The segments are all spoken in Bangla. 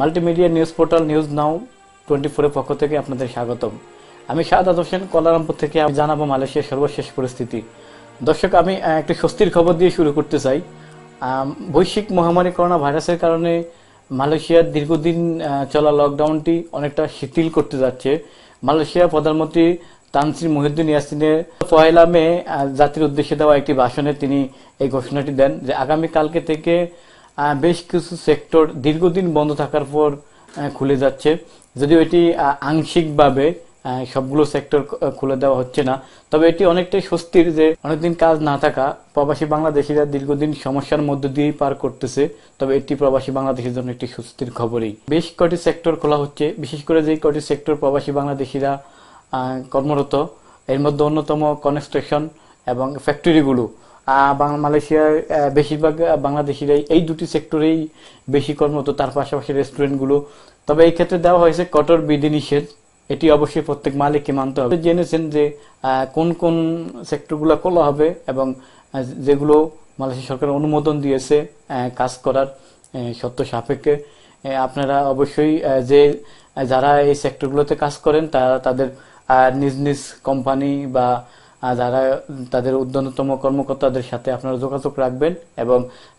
multimedia news portal news now twenty ফোরের পক্ষ থেকে আপনাদের স্বাগতম আমি শাহাদ হোসেন কলারামপুর থেকে আমি জানাবো মালয়েশিয়ার সর্বশেষ পরিস্থিতি দর্শক আমি একটি স্বস্তির খবর দিয়ে শুরু করতে চাই বৈশ্বিক মহামারী করোনা ভাইরাসের কারণে মালয়েশিয়ার দীর্ঘদিন চলা লকডাউনটি অনেকটা শিথিল করতে যাচ্ছে মালয়েশিয়ার প্রধানমন্ত্রী তানসির মহিউদ্দিন ইয়াসিনের পয়লা মে জাতির উদ্দেশ্যে দেওয়া একটি ভাষণে তিনি এই ঘোষণাটি দেন যে আগামী কালকে থেকে বেশ কিছু সেক্টর দীর্ঘদিন বন্ধ থাকার পর খুলে যাচ্ছে যদিও এটি আংশিকভাবে সবগুলো সেক্টর খুলে দেওয়া হচ্ছে না তবে এটি অনেকটাই স্বস্তির যে অনেকদিন কাজ না থাকা প্রবাসী বাংলাদেশিরা দীর্ঘদিন সমস্যার মধ্য দিয়েই পার করতেছে তবে এটি প্রবাসী বাংলাদেশের জন্য একটি স্বস্তির খবরই বেশ কয়টি সেক্টর খোলা হচ্ছে বিশেষ করে যে কয়টি সেক্টর প্রবাসী বাংলাদেশিরা কর্মরত এর মধ্যে অন্যতম কনস্ট্রাকশন এবং ফ্যাক্টরিগুলো মালয়েশিয়ার বেশিরভাগ বাংলাদেশিরাই এই দুটি সেক্টরেই বেশি কর্মরত তার পাশাপাশি রেস্টুরেন্টগুলো তবে এই ক্ষেত্রে দেওয়া হয়েছে কঠোর বিধিনিষেধ এটি অবশ্যই প্রত্যেক মালিককে মানতে হবে জেনেছেন যে কোন কোন সেক্টরগুলো খোলা হবে এবং যেগুলো মালয়েশিয়া সরকার অনুমোদন দিয়েছে কাজ করার সত্য সাপেক্ষে আপনারা অবশ্যই যে যারা এই সেক্টরগুলোতে কাজ করেন তারা তাদের নিজ নিজ কোম্পানি বা যারা তাদের উদ্যতম কর্মকর্তাদের সাথে আপনারা যোগাযোগ রাখবেন এবং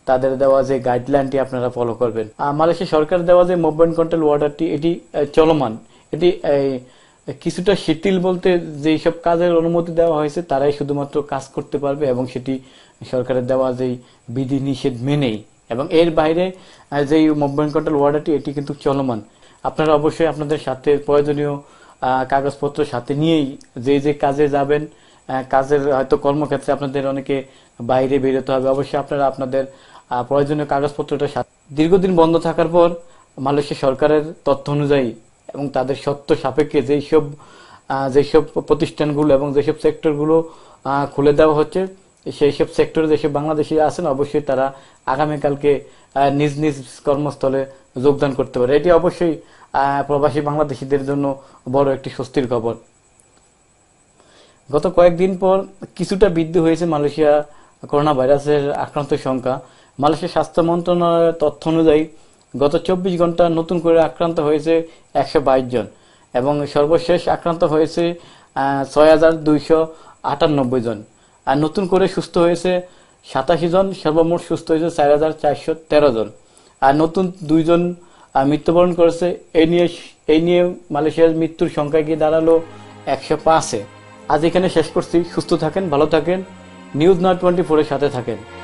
তাদের দেওয়া যে গাইডলাইনটি আপনারা ফলো করবেন মালয়েশিয়া সরকার দেওয়া যে মুভমেন্ট কন্ট্রোল ওয়ার্ডারটি এটি চলমান এটি কিছুটা শিথিল বলতে যেসব কাজের অনুমতি দেওয়া হয়েছে তারাই শুধুমাত্র কাজ করতে পারবে এবং সেটি সরকারের দেওয়া যেই বিধি নিষেধ মেনেই এবং এর বাইরে যে মুভমেন্ট কন্ট্রোল ওয়ার্ডারটি এটি কিন্তু চলমান আপনারা অবশ্যই আপনাদের সাথে প্রয়োজনীয় কাগজপত্র সাথে নিয়েই যে যে কাজে যাবেন কাজের হয়তো কর্মক্ষেত্রে আপনাদের অনেকে বাইরে বেরোতে হবে অবশ্যই আপনারা আপনাদের প্রয়োজনীয় কাগজপত্রটা দীর্ঘদিন বন্ধ থাকার পর মালয়েশিয়া সরকারের তথ্য অনুযায়ী এবং তাদের সত্য সাপেক্ষে যেসব যেসব প্রতিষ্ঠানগুলো এবং যেসব সেক্টরগুলো খুলে দেওয়া হচ্ছে সেই সব সেক্টরে যেসব বাংলাদেশি আছেন অবশ্যই তারা আগামীকালকে নিজ নিজ কর্মস্থলে যোগদান করতে পারে এটি অবশ্যই প্রবাসী বাংলাদেশিদের জন্য বড় একটি স্বস্তির খবর গত কয়েকদিন পর কিছুটা বৃদ্ধি হয়েছে মালয়েশিয়া করোনা ভাইরাসের আক্রান্ত সংখ্যা মালয়েশিয়া স্বাস্থ্য মন্ত্রণালয়ের তথ্য অনুযায়ী গত চব্বিশ ঘন্টা নতুন করে আক্রান্ত হয়েছে একশো বাইশ জন এবং সর্বশেষ আক্রান্ত হয়েছে ছয় হাজার দুইশো আটানব্বই জন আর নতুন করে সুস্থ হয়েছে সাতাশি জন সর্বমোট সুস্থ হয়েছে চার হাজার চারশো তেরো জন আর নতুন দুইজন মৃত্যুবরণ করেছে এ নিয়ে এই নিয়ে মালয়েশিয়ার মৃত্যুর সংখ্যা গিয়ে দাঁড়ালো একশো পাঁচে আজ এখানে শেষ করছি সুস্থ থাকেন ভালো থাকেন নিউজ নয় টোয়েন্টি ফোরের সাথে থাকেন